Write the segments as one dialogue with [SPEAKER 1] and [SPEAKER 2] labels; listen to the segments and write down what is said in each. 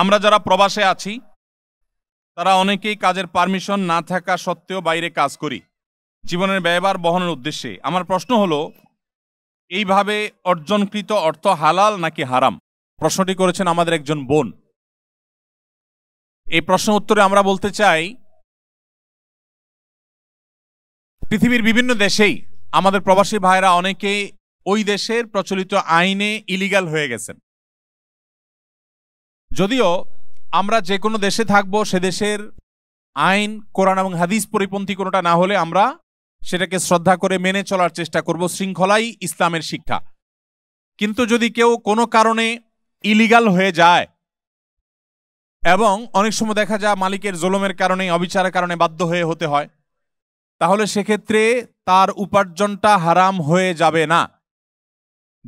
[SPEAKER 1] আমরা যারা প্রবাসে আছি তারা অনেকেই কাজের পারমিশন না থাকা সত্ত্বেও বাইরে কাজ করি জীবনের ব্যয়বার বহনের উদ্দেশ্যে আমার প্রশ্ন হলো এইভাবে অর্জনকৃত অর্থ হালাল নাকি হারাম প্রশ্নটি করেছেন আমাদের একজন বোন এই প্রশ্ন উত্তরে আমরা বলতে চাই পৃথিবীর বিভিন্ন দেশেই আমাদের প্রবাসী ভাইরা অনেকেই ওই দেশের প্রচলিত আইনে ইলিগাল হয়ে গেছেন যদিও আমরা যে কোনো দেশে থাকব সে দেশের আইন কোরআন এবং হাদিস পরিপন্থী কোনোটা না হলে আমরা সেটাকে শ্রদ্ধা করে মেনে চলার চেষ্টা করব শৃঙ্খলাই ইসলামের শিক্ষা কিন্তু যদি কেউ কোনো কারণে ইলিগাল হয়ে যায় এবং অনেক সময় দেখা যায় মালিকের জোলমের কারণে অবিচারের কারণে বাধ্য হয়ে হতে হয় তাহলে সেক্ষেত্রে তার উপার্জনটা হারাম হয়ে যাবে না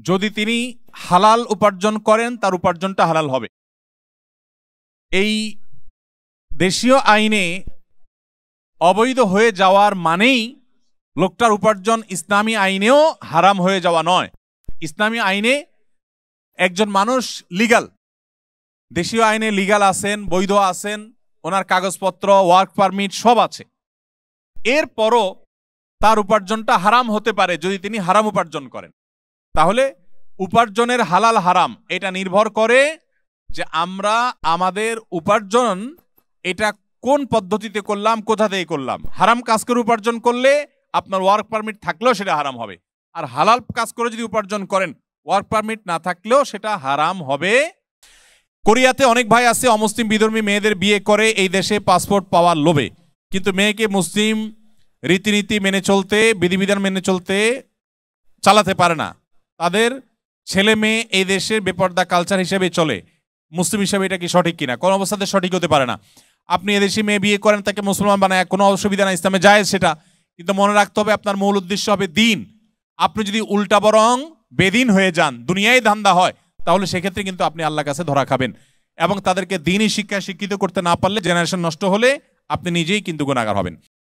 [SPEAKER 1] যদি তিনি হালাল উপার্জন করেন তার উপার্জনটা হালাল হবে এই দেশীয় আইনে অবৈধ হয়ে যাওয়ার মানেই লোকটার উপার্জন ইসলামী আইনেও হারাম হয়ে যাওয়া নয় ইসলামী আইনে একজন মানুষ লিগাল দেশীয় আইনে লিগাল আছেন বৈধ আছেন ওনার কাগজপত্র ওয়ার্ক পারমিট সব আছে এরপরও তার উপার্জনটা হারাম হতে পারে যদি তিনি হারাম উপার্জন করেন তাহলে উপার্জনের হালাল হারাম এটা নির্ভর করে যে আমরা আমাদের উপার্জন এটা কোন পদ্ধতিতে করলাম কোথা থেকে করলাম হারাম কাজ করে উপার্জন করলে আপনার ওয়ার্ক পারমিট থাকলেও সেটা হারাম হবে আর হালাল কাজ করে যদি উপার্জন করেন ওয়ার্ক পারমিট না থাকলেও সেটা হারাম হবে কোরিয়াতে অনেক ভাই আছে অমুসলিম বিধর্মী মেয়েদের বিয়ে করে এই দেশে পাসপোর্ট পাওয়ার লোভে কিন্তু মেয়েকে মুসলিম রীতিনীতি মেনে চলতে বিধিবিধান মেনে চলতে চালাতে পারে না তাদের ছেলে মেয়ে এই দেশের বেপর্দা কালচার হিসেবে চলে মুসলিম হিসাবে এটা কি সঠিক কিনা কোনো অবস্থাতে সঠিক হতে পারে না আপনি এদেশি মেয়ে বিয়ে করেন তাকে মুসলমান বানায় কোনো অসুবিধা না ইসলামে যায় সেটা কিন্তু মনে রাখতে হবে আপনার মূল উদ্দেশ্য হবে দিন আপনি যদি উল্টা বরং বেদিন হয়ে যান দুনিয়ায় ধান্দা হয় তাহলে সেক্ষেত্রে কিন্তু আপনি আল্লাহ কাছে ধরা খাবেন এবং তাদেরকে দিনই শিক্ষা শিক্ষিত করতে না পারলে জেনারেশন নষ্ট হলে আপনি নিজেই কিন্তু গুণাগার হবেন